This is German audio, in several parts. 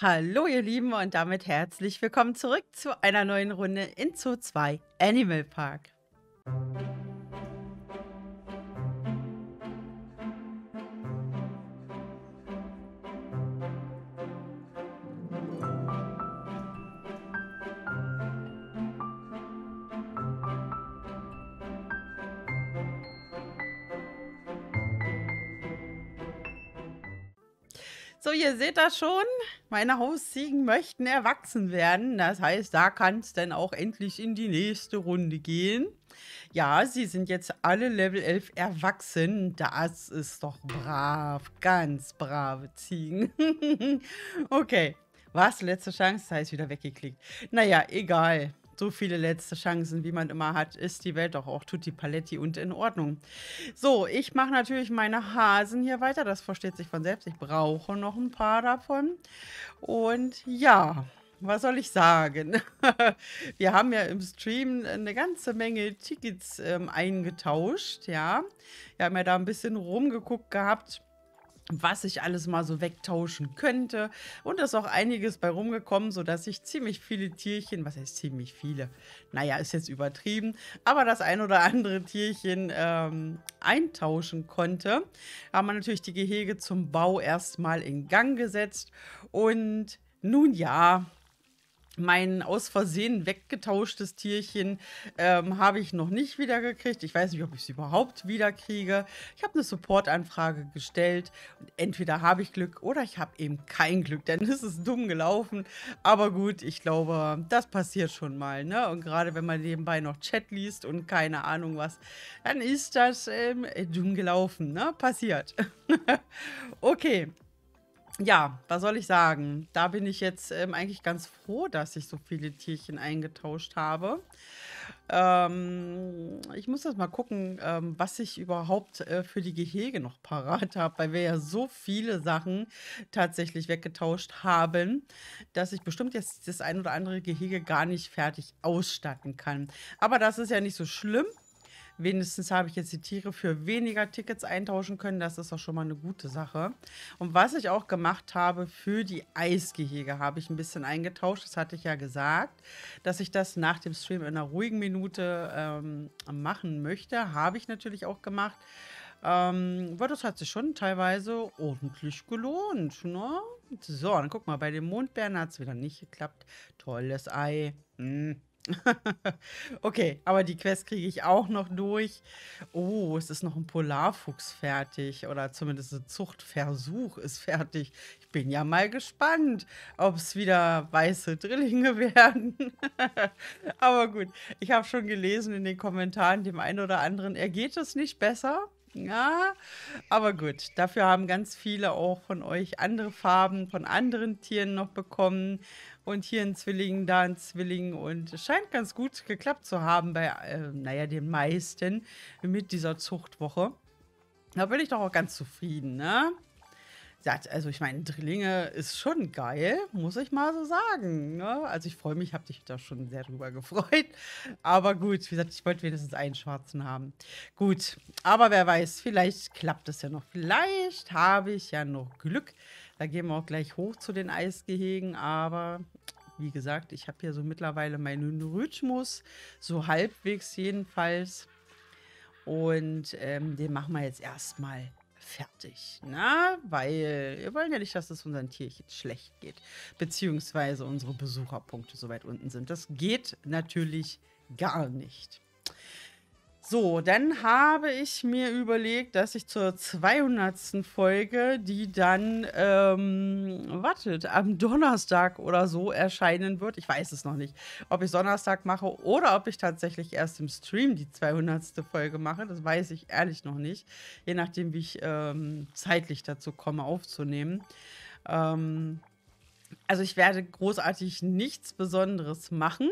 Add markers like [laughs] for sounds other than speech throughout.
Hallo ihr Lieben und damit herzlich willkommen zurück zu einer neuen Runde in Zoo 2 Animal Park. ihr seht das schon, meine Hausziegen möchten erwachsen werden. Das heißt, da kann es dann auch endlich in die nächste Runde gehen. Ja, sie sind jetzt alle Level 11 erwachsen. Das ist doch brav. Ganz brave Ziegen. [laughs] okay. Was? Letzte Chance? Das heißt, wieder weggeklickt. Naja, egal so viele letzte Chancen, wie man immer hat, ist die Welt doch auch tutti paletti und in Ordnung. So, ich mache natürlich meine Hasen hier weiter. Das versteht sich von selbst. Ich brauche noch ein paar davon. Und ja, was soll ich sagen? [laughs] Wir haben ja im Stream eine ganze Menge Tickets ähm, eingetauscht, ja. Wir haben ja da ein bisschen rumgeguckt gehabt was ich alles mal so wegtauschen könnte. Und da ist auch einiges bei rumgekommen, sodass ich ziemlich viele Tierchen, was heißt ziemlich viele? Naja, ist jetzt übertrieben, aber das ein oder andere Tierchen ähm, eintauschen konnte. Da haben wir natürlich die Gehege zum Bau erstmal in Gang gesetzt. Und nun ja, mein aus Versehen weggetauschtes Tierchen ähm, habe ich noch nicht wiedergekriegt. Ich weiß nicht, ob ich es überhaupt wiederkriege. Ich habe eine Supportanfrage gestellt. Und entweder habe ich Glück oder ich habe eben kein Glück. denn es ist dumm gelaufen. Aber gut, ich glaube, das passiert schon mal. Ne? Und gerade wenn man nebenbei noch Chat liest und keine Ahnung was, dann ist das ähm, dumm gelaufen. Ne? Passiert. [laughs] okay ja, was soll ich sagen? Da bin ich jetzt ähm, eigentlich ganz froh, dass ich so viele Tierchen eingetauscht habe. Ähm, ich muss jetzt mal gucken, ähm, was ich überhaupt äh, für die Gehege noch parat habe, weil wir ja so viele Sachen tatsächlich weggetauscht haben, dass ich bestimmt jetzt das ein oder andere Gehege gar nicht fertig ausstatten kann. Aber das ist ja nicht so schlimm. Wenigstens habe ich jetzt die Tiere für weniger Tickets eintauschen können. Das ist auch schon mal eine gute Sache. Und was ich auch gemacht habe, für die Eisgehege habe ich ein bisschen eingetauscht. Das hatte ich ja gesagt, dass ich das nach dem Stream in einer ruhigen Minute ähm, machen möchte. Habe ich natürlich auch gemacht. Ähm, aber das hat sich schon teilweise ordentlich gelohnt, ne? So, dann guck mal, bei dem Mondbären hat es wieder nicht geklappt. Tolles Ei. Hm. [laughs] okay, aber die Quest kriege ich auch noch durch. Oh, es ist noch ein Polarfuchs fertig oder zumindest ein Zuchtversuch ist fertig. Ich bin ja mal gespannt, ob es wieder weiße Drillinge [laughs] werden. [laughs] aber gut, ich habe schon gelesen in den Kommentaren, dem einen oder anderen, er geht es nicht besser. Ja, aber gut, dafür haben ganz viele auch von euch andere Farben von anderen Tieren noch bekommen und hier ein Zwilling, da ein Zwilling und es scheint ganz gut geklappt zu haben bei, äh, naja, den meisten mit dieser Zuchtwoche. Da bin ich doch auch ganz zufrieden, ne? Also ich meine, Drillinge ist schon geil, muss ich mal so sagen. Ne? Also ich freue mich, habe dich da schon sehr drüber [laughs] gefreut. Aber gut, wie gesagt, ich wollte wenigstens einen schwarzen haben. Gut, aber wer weiß, vielleicht klappt es ja noch. Vielleicht habe ich ja noch Glück da gehen wir auch gleich hoch zu den Eisgehegen, aber wie gesagt, ich habe hier so mittlerweile meinen Rhythmus, so halbwegs jedenfalls. Und ähm, den machen wir jetzt erstmal fertig. Na, ne? weil wir wollen ja nicht, dass es unseren Tierchen schlecht geht. Beziehungsweise unsere Besucherpunkte so weit unten sind. Das geht natürlich gar nicht. So, dann habe ich mir überlegt, dass ich zur 200. Folge, die dann, ähm, wartet, am Donnerstag oder so erscheinen wird. Ich weiß es noch nicht, ob ich Donnerstag mache oder ob ich tatsächlich erst im Stream die 200. Folge mache. Das weiß ich ehrlich noch nicht, je nachdem, wie ich ähm, zeitlich dazu komme, aufzunehmen. Ähm, also ich werde großartig nichts Besonderes machen.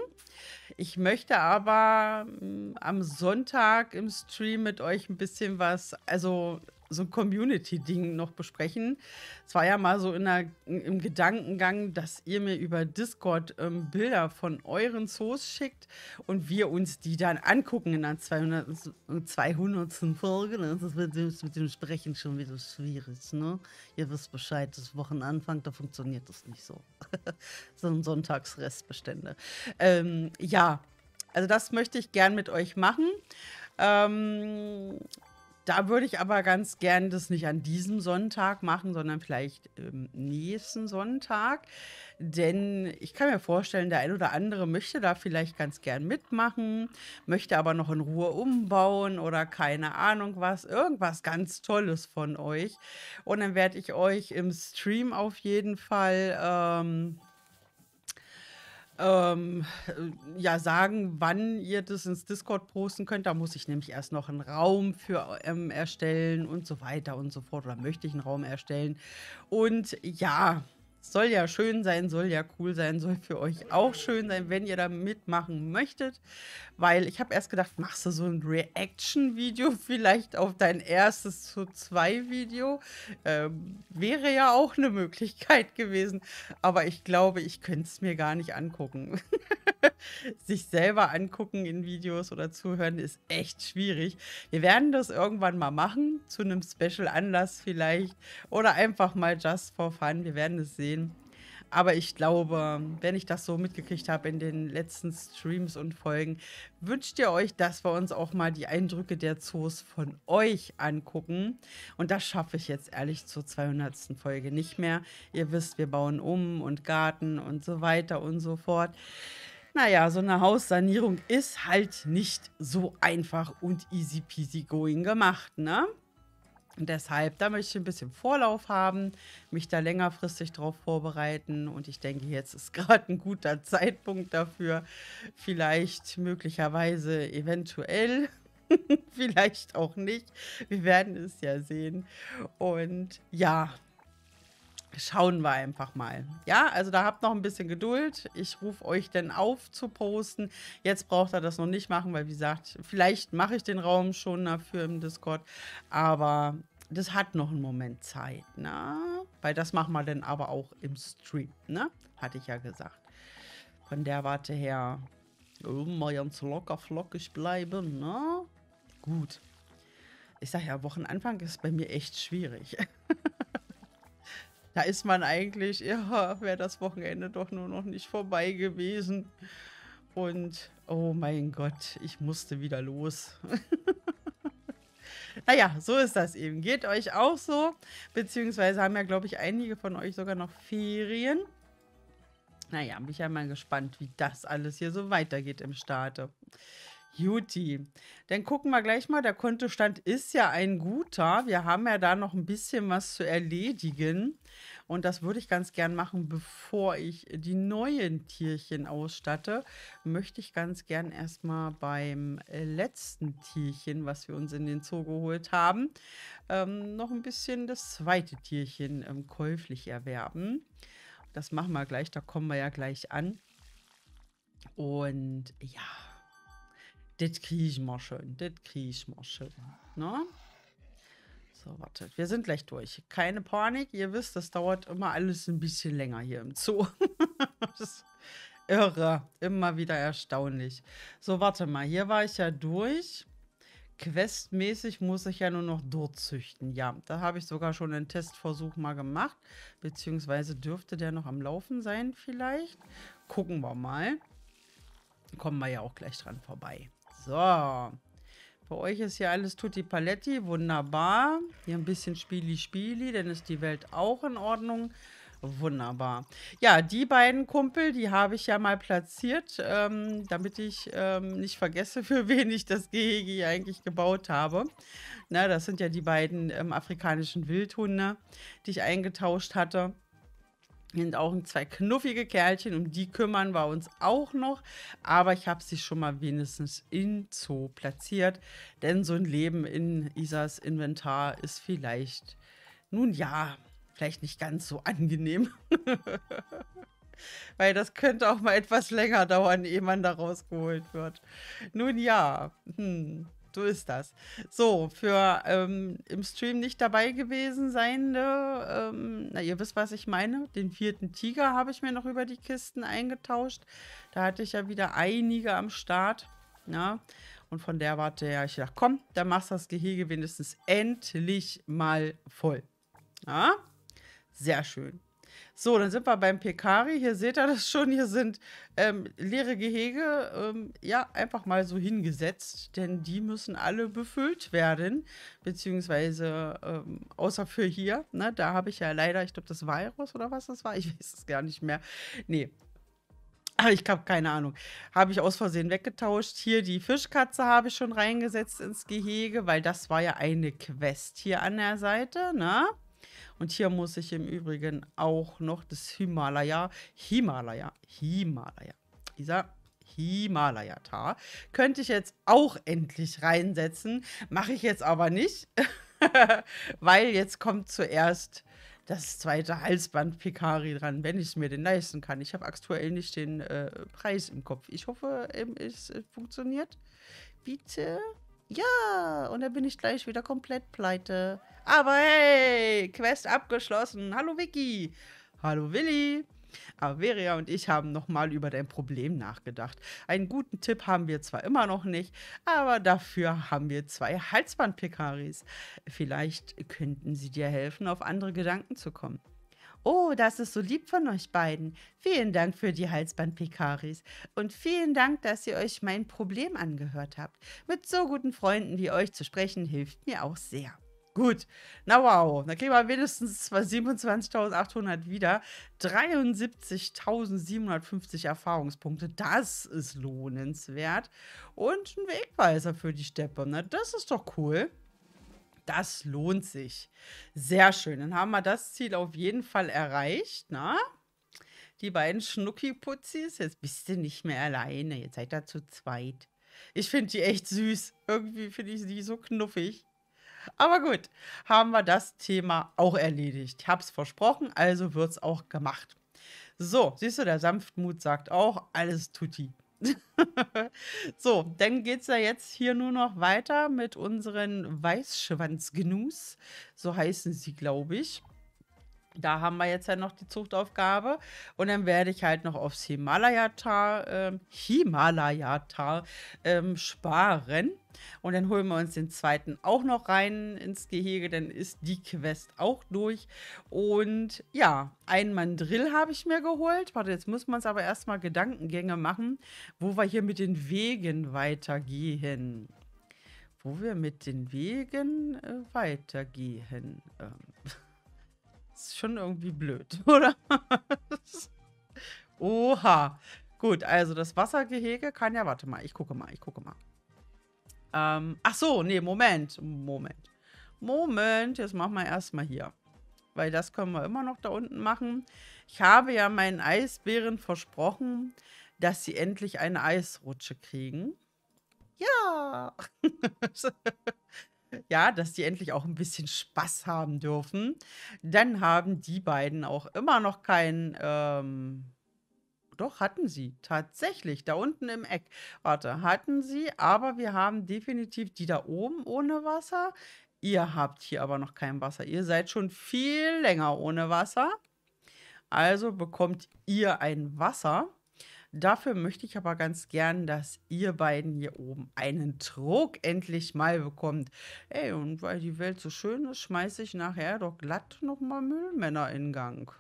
Ich möchte aber hm, am Sonntag im Stream mit euch ein bisschen was, also so ein Community-Ding noch besprechen. Es war ja mal so in der, im Gedankengang, dass ihr mir über Discord ähm, Bilder von euren Zoos schickt und wir uns die dann angucken in der 200. 200. Folge. Das ist mit dem, mit dem Sprechen schon wieder schwierig, ne? Ihr wisst Bescheid, das Wochenanfang, da funktioniert das nicht so. [laughs] so ein Sonntagsrestbestände. Ähm, ja, also das möchte ich gern mit euch machen. Ähm, da würde ich aber ganz gern das nicht an diesem Sonntag machen, sondern vielleicht ähm, nächsten Sonntag. Denn ich kann mir vorstellen, der ein oder andere möchte da vielleicht ganz gern mitmachen, möchte aber noch in Ruhe umbauen oder keine Ahnung was, irgendwas ganz Tolles von euch. Und dann werde ich euch im Stream auf jeden Fall ähm, ähm, äh, ja, sagen, wann ihr das ins Discord posten könnt. Da muss ich nämlich erst noch einen Raum für ähm, erstellen und so weiter und so fort. Oder möchte ich einen Raum erstellen? Und ja, soll ja schön sein, soll ja cool sein, soll für euch auch schön sein, wenn ihr da mitmachen möchtet. Weil ich habe erst gedacht, machst du so ein Reaction-Video [laughs] vielleicht auf dein erstes zu zwei Video? Ähm, wäre ja auch eine Möglichkeit gewesen. Aber ich glaube, ich könnte es mir gar nicht angucken. [laughs] Sich selber angucken in Videos oder zuhören ist echt schwierig. Wir werden das irgendwann mal machen, zu einem Special-Anlass vielleicht. Oder einfach mal just for fun. Wir werden es sehen sehen. Aber ich glaube, wenn ich das so mitgekriegt habe in den letzten Streams und Folgen, wünscht ihr euch, dass wir uns auch mal die Eindrücke der Zoos von euch angucken. Und das schaffe ich jetzt ehrlich zur 200. Folge nicht mehr. Ihr wisst, wir bauen um und Garten und so weiter und so fort. Naja, so eine Haussanierung ist halt nicht so einfach und easy peasy going gemacht, ne? deshalb, da möchte ich ein bisschen Vorlauf haben, mich da längerfristig drauf vorbereiten. Und ich denke, jetzt ist [laughs] gerade ein guter Zeitpunkt dafür. Vielleicht, möglicherweise, eventuell. [laughs] Vielleicht auch nicht. Wir werden es ja sehen. Und ja, schauen wir einfach mal. Ja, also da habt noch ein bisschen Geduld. Ich rufe euch denn auf zu posten. Jetzt braucht er das noch nicht machen, weil wie gesagt, vielleicht mache ich den Raum schon dafür im Discord. Aber das hat noch einen Moment Zeit, ne? Weil das machen wir dann aber auch im Stream, ne? Hatte ich ja gesagt. Von der Warte her, immer ganz locker flockig bleiben, ne? Gut. Ich sage ja, Wochenanfang ist bei mir echt schwierig. [laughs] Da ist man eigentlich, ja, [laughs] wäre das Wochenende doch nur noch nicht vorbei gewesen. Und oh mein Gott, ich musste wieder los. [laughs] naja, so ist das eben. Geht euch auch so. Beziehungsweise haben ja, glaube ich, einige von euch sogar noch Ferien. Naja, bin ich ja mal gespannt, wie das alles hier so weitergeht im Staate. Juti, dann gucken wir gleich mal. Der Kontostand ist ja ein guter. Wir haben ja da noch ein bisschen was zu erledigen. Und das würde ich ganz gern machen, bevor ich die neuen Tierchen ausstatte. Möchte ich ganz gern erstmal beim äh, letzten Tierchen, was wir uns in den Zoo geholt haben, ähm, noch ein bisschen das zweite Tierchen ähm, käuflich erwerben. Das machen wir gleich, da kommen wir ja gleich an. Und ja. Das kriege ich mal schön. Das kriege ich mal schön. Ne? So, wartet. Wir sind gleich durch. Keine Panik. Ihr wisst, das dauert immer alles ein bisschen länger hier im Zoo. [laughs] das ist irre. Immer wieder erstaunlich. So, warte mal. Hier war ich ja durch. Questmäßig muss ich ja nur noch dort züchten. Ja, da habe ich sogar schon einen Testversuch mal gemacht. Beziehungsweise dürfte der noch am Laufen sein vielleicht. Gucken wir mal. Kommen wir ja auch gleich dran vorbei. So. Bei euch ist hier alles tutti paletti, wunderbar. Hier ein bisschen Spieli-Spieli, dann ist die Welt auch in Ordnung. Wunderbar. Ja, die beiden Kumpel, die habe ich ja mal platziert, ähm, damit ich ähm, nicht vergesse, [laughs] für wen ich das Gehege hier eigentlich gebaut habe. Na, das sind ja die beiden ähm, afrikanischen Wildhunde, die ich eingetauscht hatte sind auch zwei knuffige Kerlchen, um die kümmern wir uns auch noch. Aber ich habe sie schon mal wenigstens in Zoo platziert, denn so ein Leben in Isas Inventar ist vielleicht, nun ja, vielleicht nicht ganz so angenehm. [laughs] Weil das könnte auch mal etwas länger dauern, ehe man da rausgeholt wird. Nun ja, hm so ist das. So, für ähm, im Stream nicht dabei gewesen seiende, ähm, na, ihr wisst, was ich meine. Den vierten Tiger habe ich mir noch über die Kisten eingetauscht. Da hatte ich ja wieder einige am Start. Na? Ne? Und von der Warte her, ich dachte, komm, dann machst du das Gehege wenigstens endlich mal voll. Ja? Ne? Sehr schön. So, dann sind wir beim Pekari. Hier seht ihr das schon. Hier sind ähm, leere Gehege, ähm, ja, einfach mal so hingesetzt, denn die müssen alle befüllt werden. Beziehungsweise, ähm, außer für hier, ne, da habe ich ja leider, ich glaube, das Virus oder was das war, ich weiß es gar nicht mehr. Nee, ah, ich habe keine Ahnung. Habe ich aus Versehen weggetauscht. Hier die Fischkatze habe ich schon reingesetzt ins Gehege, weil das war ja eine Quest hier an der Seite, ne? Und hier muss ich im Übrigen auch noch das Himalaya, Himalaya, Himalaya, dieser Himalaya-Tar, könnte ich jetzt auch endlich reinsetzen. Mache ich jetzt aber nicht, [laughs] weil jetzt kommt zuerst das zweite Halsband Picari dran, wenn ich es mir denn leisten kann. Ich habe aktuell nicht den äh, Preis im Kopf. Ich hoffe, ähm, es äh, funktioniert. Bitte. Ja, und dann bin ich gleich wieder komplett pleite. Aber hey, Quest abgeschlossen. Hallo Vicky. Hallo Willi. Averia und ich haben nochmal über dein Problem nachgedacht. Einen guten Tipp haben wir zwar immer noch nicht, aber dafür haben wir zwei halsband Halsbandpikaris. Vielleicht könnten sie dir helfen, auf andere Gedanken zu kommen. Oh, das ist so lieb von euch beiden. Vielen Dank für die Halsband-Pikaris. Und vielen Dank, dass ihr euch mein Problem angehört habt. Mit so guten Freunden wie euch zu sprechen, hilft mir auch sehr. Gut, na wow, da kriegen wir wenigstens 27.800 wieder. 73.750 Erfahrungspunkte, das ist lohnenswert. Und ein Wegweiser für die Steppe, na ne? das ist doch cool. Das lohnt sich. Sehr schön. Dann haben wir das Ziel auf jeden Fall erreicht. Na? Ne? Die beiden Schnuckiputzis, jetzt bist du nicht mehr alleine. Jetzt seid ihr zu zweit. Ich finde die echt süß. Irgendwie finde ich sie so knuffig. Aber gut, haben wir das Thema auch erledigt. Ich habe es versprochen, also wird es auch gemacht. So, siehst du, der Sanftmut sagt auch, alles tutti. [laughs] so, dann geht es ja jetzt hier nur noch weiter mit unseren Weißschwanzgnus. So heißen sie, glaube ich. Da haben wir jetzt ja noch die Zuchtaufgabe. Und dann werde ich halt noch aufs himalaya tal äh, Himalaya ähm, sparen. Und dann holen wir uns den zweiten auch noch rein ins Gehege. Dann ist die Quest auch durch. Und ja, einen Mandrill habe ich mir geholt. Warte, jetzt muss man es aber erstmal Gedankengänge machen, wo wir hier mit den Wegen weitergehen. Wo wir mit den Wegen äh, weitergehen. Ähm. Ist schon irgendwie blöd, [laughs] oder? Oha. Gut, also das Wassergehege kann ja, warte mal, ich gucke mal, ich gucke mal. Ähm, ach so, nee, Moment, Moment. Moment, jetzt machen wir erstmal hier. Weil das können wir immer noch da unten machen. Ich habe ja meinen Eisbären versprochen, dass sie endlich eine Eisrutsche kriegen. Ja! [laughs] ja, dass die endlich auch ein bisschen Spaß haben dürfen. Dann haben die beiden auch immer noch keinen. Ähm, doch, hatten sie. Tatsächlich. Da unten im Eck. Warte, hatten sie, aber wir haben definitiv die da oben ohne Wasser. Ihr habt hier aber noch kein Wasser. Ihr seid schon viel länger ohne Wasser. Also bekommt ihr ein Wasser. Dafür möchte ich aber ganz gern, dass ihr beiden hier oben einen Trog endlich mal bekommt. Ey, und weil die Welt so schön ist, schmeiße ich nachher doch glatt nochmal Müllmänner in Gang.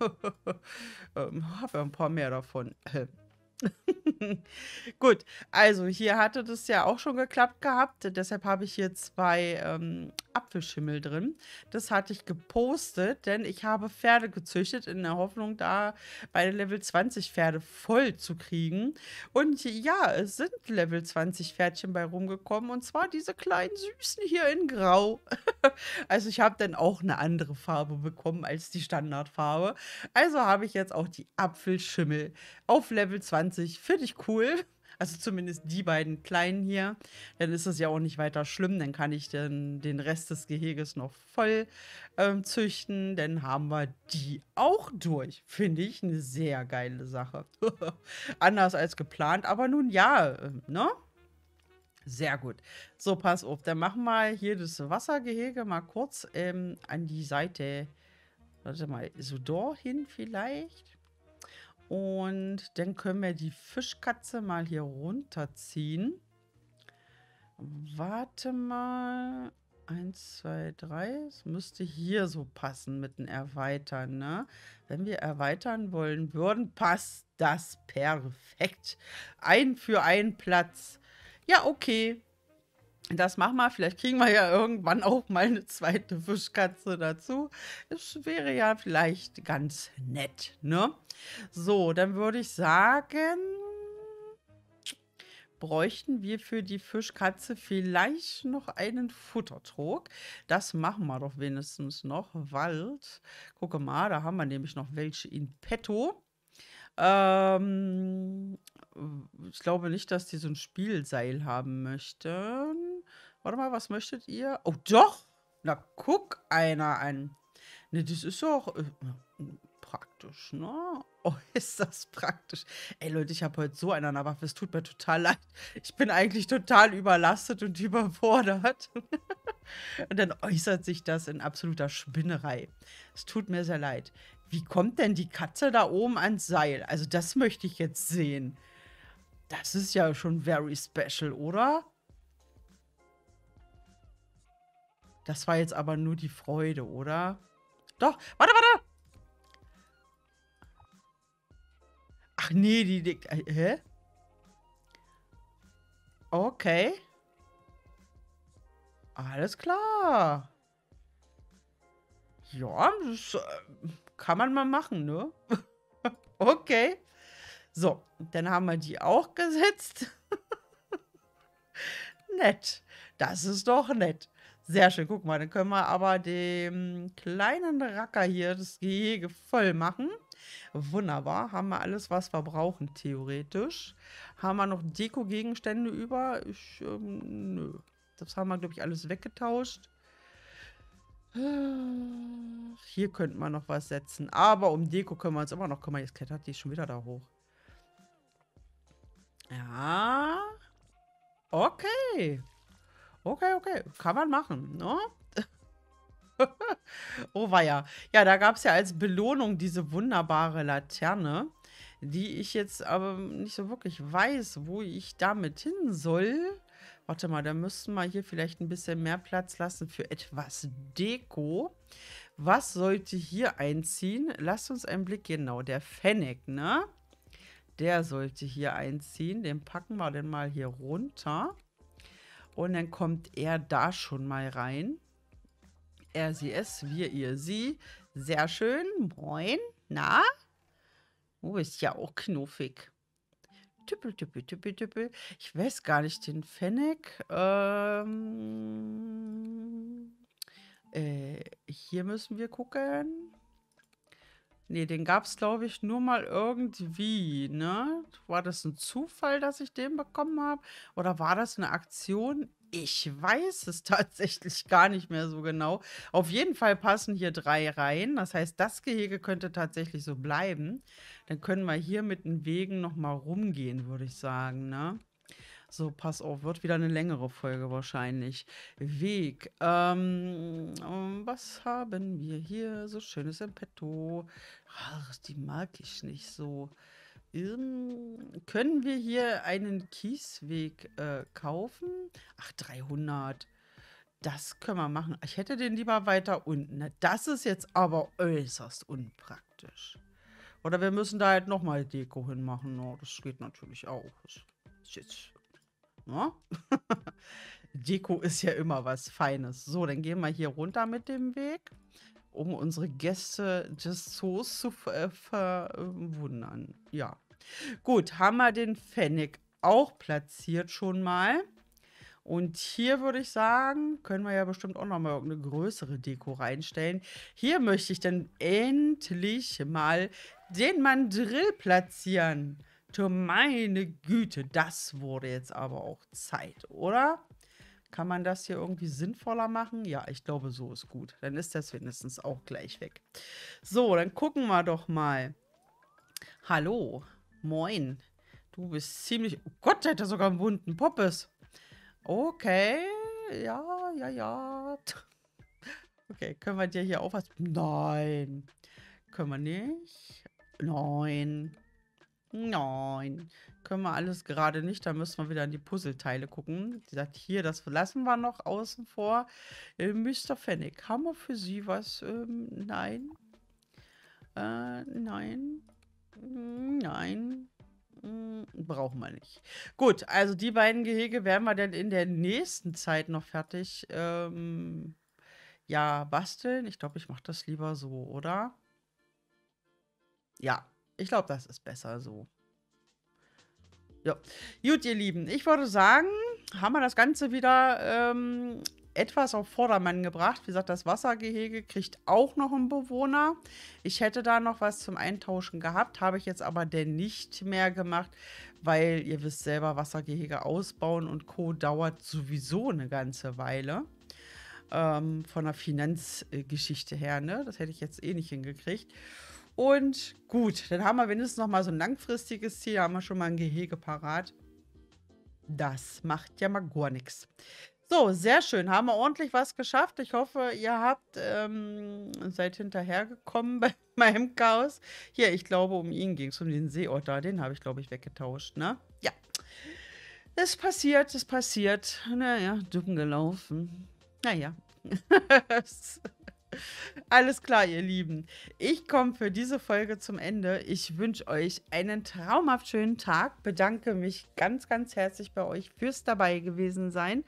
[laughs] ähm, Habe ein paar mehr davon. Äh, [laughs] Gut, also hier hatte das ja auch schon geklappt gehabt. Deshalb habe ich hier zwei ähm, Apfelschimmel drin. Das hatte ich gepostet, denn ich habe Pferde gezüchtet in der Hoffnung, da meine Level 20 Pferde voll zu kriegen. Und ja, es sind Level 20 Pferdchen bei rumgekommen. Und zwar diese kleinen Süßen hier in Grau. [laughs] also ich habe dann auch eine andere Farbe bekommen als die Standardfarbe. Also habe ich jetzt auch die Apfelschimmel auf Level 20 20. Finde ich cool. [laughs] Also zumindest die beiden kleinen hier. Dann ist es ja auch nicht weiter schlimm. Dann kann ich den, den Rest des Geheges noch voll ähm, züchten. Dann haben wir die auch durch. Finde ich eine sehr geile Sache. [laughs] Anders als geplant, aber nun ja, äh, ne? Sehr gut. So, pass auf. Dann machen wir hier das Wassergehege mal kurz ähm, an die Seite. Warte mal, so da hin vielleicht? Und dann können wir die Fischkatze mal hier runterziehen. Warte mal. Eins, zwei, drei. Es müsste hier so passen mit dem Erweitern. Ne? Wenn wir erweitern wollen würden, passt das perfekt. Ein für einen Platz. Ja, okay das machen wir. Vielleicht kriegen wir ja irgendwann auch mal eine zweite Fischkatze dazu. Es wäre ja vielleicht ganz nett, ne? So, dann würde ich sagen, bräuchten wir für die Fischkatze vielleicht noch einen Futtertrog. Das machen wir doch wenigstens noch, weil, gucke mal, da haben wir nämlich noch welche in petto. Ähm, ich glaube nicht, dass die so ein Spielseil haben möchten. Warte mal, was möchtet ihr? Oh, doch! Na, guck einer an. Ne, das ist doch äh, praktisch, ne? Oh, [laughs] ist das praktisch. Ey, Leute, ich habe heute so einen an der Waffe. Es tut mir total leid. Ich bin eigentlich total überlastet und [laughs] überfordert. [laughs] und dann äußert sich das in absoluter Spinnerei. Es tut mir sehr leid. Wie kommt denn die Katze da oben ans Seil? Also, das möchte ich jetzt sehen. Das ist ja schon very special, oder? Das war jetzt aber nur die Freude, oder? Doch, warte, warte! Ach nee, die... die äh, hä? Okay. Alles klar. Ja, das äh, kann man mal machen, ne? [laughs] okay. So, dann haben wir die auch gesetzt. [laughs] nett. Das ist doch nett. Sehr schön, guck mal, dann können wir aber dem kleinen Racker hier das Gehege voll machen. Wunderbar, haben wir alles, was wir brauchen, theoretisch. Haben wir noch Deko-Gegenstände über? Ich, ähm, nö. Das haben wir, glaube ich, alles weggetauscht. Äh, hier könnten wir noch was setzen. Aber um Deko können wir uns immer noch kümmern. Jetzt klettert die schon wieder da hoch. Ja. Okay. Okay, okay, kann man machen, ne? [laughs] oh weia. Ja, da gab es ja als Belohnung diese wunderbare Laterne, die ich jetzt aber nicht so wirklich weiß, wo ich damit hin soll. Warte mal, da müssten wir hier vielleicht ein bisschen mehr Platz lassen für etwas Deko. Was sollte hier einziehen? Lasst uns einen Blick, genau, der Fennec, ne? Der sollte hier einziehen. Den packen wir dann mal hier runter. Und dann kommt er da schon mal rein. Er, sie, es, wir, ihr, sie. Sehr schön. Moin. Na? Du oh, bist ja auch knuffig. Tüppel, tüppel, tüppel, tüppel. Ich weiß gar nicht, den Fennec. Ähm, äh, hier müssen wir gucken. Nee, den gab es, glaube ich, nur mal irgendwie, ne? War das ein Zufall, dass ich den bekommen habe? Oder war das eine Aktion? Ich weiß es [laughs] tatsächlich gar nicht mehr so genau. Auf jeden Fall passen hier drei rein. Das heißt, das Gehege könnte tatsächlich so bleiben. Dann können wir hier mit den Wegen nochmal rumgehen, würde ich sagen, ne? So, pass auf, wird wieder eine längere Folge wahrscheinlich. Weg. Ähm, was haben wir hier? So schönes im Petto. Ach, die mag ich nicht so. Ähm, können wir hier einen Kiesweg äh, kaufen? Ach, 300. Das können wir machen. Ich hätte den lieber weiter unten. Ne, das ist jetzt aber äußerst unpraktisch. Oder wir müssen da halt nochmal Deko hinmachen. Oh, das geht natürlich auch. Das ist jetzt Ne? Deko ist ja immer was Feines. So, dann gehen wir hier runter mit dem Weg, um unsere Gäste des Zoos zu äh, verwundern. Ja. Gut, haben wir den Pfennig auch platziert schon mal. Und hier würde ich sagen, können wir ja bestimmt auch nochmal irgendeine größere Deko reinstellen. Hier möchte ich dann endlich mal den Mandrill platzieren sagte, meine Güte, das wurde jetzt aber auch Zeit, oder? Kann man das hier irgendwie sinnvoller machen? Ja, ich glaube, so ist gut. Dann ist das wenigstens auch gleich weg. So, dann gucken wir doch mal. Hallo, moin. Du bist ziemlich... Oh Gott, der hat ja sogar einen bunten Poppes. Okay, ja, ja, ja. Okay, können wir dir hier auch was... Nein. Können wir nicht. Nein. Nein, können wir alles gerade nicht. Da müssen wir wieder an die Puzzleteile gucken. Die sagt, hier, das lassen wir noch außen vor. Äh, Mr. Fennec, haben wir für Sie was? Ähm, nein. Äh, nein. Hm, nein. Hm, brauchen wir nicht. Gut, also die beiden Gehege werden wir dann in der nächsten Zeit noch fertig ähm, ja, basteln. Ich glaube, ich mache das lieber so, oder? Ja. Ja, ich glaube, das ist besser so. Ja. Gut, ihr Lieben, ich würde sagen, haben wir das Ganze wieder ähm, etwas auf Vordermann gebracht. Wie gesagt, das Wassergehege kriegt auch noch einen Bewohner. Ich hätte da noch was zum Eintauschen gehabt, habe ich jetzt aber denn nicht mehr gemacht, weil ihr wisst selber, Wassergehege ausbauen und Co. dauert sowieso eine ganze Weile. Ähm, von der Finanzgeschichte her, ne? Das hätte ich jetzt eh nicht hingekriegt. Und gut, dann haben wir wenigstens noch mal so ein langfristiges Ziel, haben wir schon mal ein Gehege parat. Das macht ja mal gar nichts. So, sehr schön. Haben wir ordentlich was geschafft. Ich hoffe, ihr habt, ähm, seid hinterhergekommen [laughs] bei meinem Chaos. Hier, ich glaube, um ihn ging es, um den Seeotter. Den habe ich, glaube ich, weggetauscht, ne? Ja. Es passiert, es passiert. Naja, dumm gelaufen. Naja. [laughs] Alles klar, ihr Lieben. Ich komme für diese Folge zum Ende. Ich wünsche euch einen traumhaft schönen Tag. Bedanke mich ganz, ganz herzlich bei euch fürs dabei gewesen sein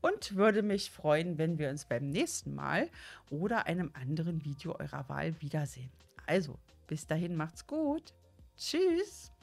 und würde mich freuen, wenn wir uns beim nächsten Mal oder einem anderen Video eurer Wahl wiedersehen. Also, bis dahin macht's gut. Tschüss.